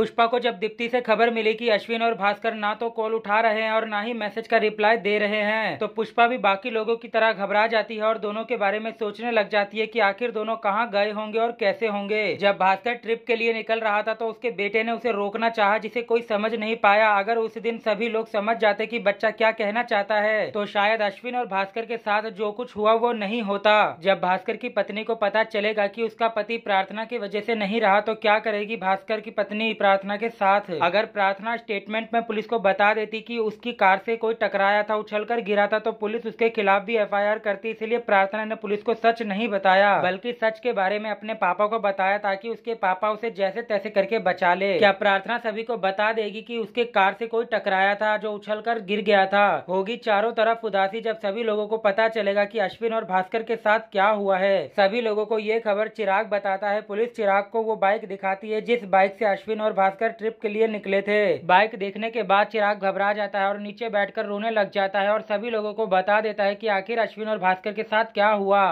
पुष्पा को जब दीप्ति से खबर मिली कि अश्विन और भास्कर ना तो कॉल उठा रहे हैं और ना ही मैसेज का रिप्लाई दे रहे हैं तो पुष्पा भी बाकी लोगों की तरह घबरा जाती है और दोनों के बारे में सोचने लग जाती है कि आखिर दोनों कहाँ गए होंगे और कैसे होंगे जब भास्कर ट्रिप के लिए निकल रहा था तो उसके बेटे ने उसे रोकना चाह जिसे कोई समझ नहीं पाया अगर उस दिन सभी लोग समझ जाते की बच्चा क्या कहना चाहता है तो शायद अश्विन और भास्कर के साथ जो कुछ हुआ वो नहीं होता जब भास्कर की पत्नी को पता चलेगा की उसका पति प्रार्थना की वजह से नहीं रहा तो क्या करेगी भास्कर की पत्नी प्रार्थना के साथ अगर प्रार्थना स्टेटमेंट में पुलिस को बता देती कि उसकी कार से कोई टकराया था उछलकर गिरा था तो पुलिस उसके खिलाफ भी एफआईआर करती इसलिए प्रार्थना ने पुलिस को सच नहीं बताया बल्कि सच के बारे में अपने पापा को बताया ताकि उसके पापा उसे जैसे तैसे करके बचा ले क्या प्रार्थना सभी को बता देगी की उसके कार से कोई टकराया था जो उछल गिर गया था होगी चारों तरफ उदासी जब सभी लोगों को पता चलेगा की अश्विन और भास्कर के साथ क्या हुआ है सभी लोगों को ये खबर चिराग बताता है पुलिस चिराग को वो बाइक दिखाती है जिस बाइक से अश्विन और और भास्कर ट्रिप के लिए निकले थे बाइक देखने के बाद चिराग घबरा जाता है और नीचे बैठकर रोने लग जाता है और सभी लोगों को बता देता है कि आखिर अश्विन और भास्कर के साथ क्या हुआ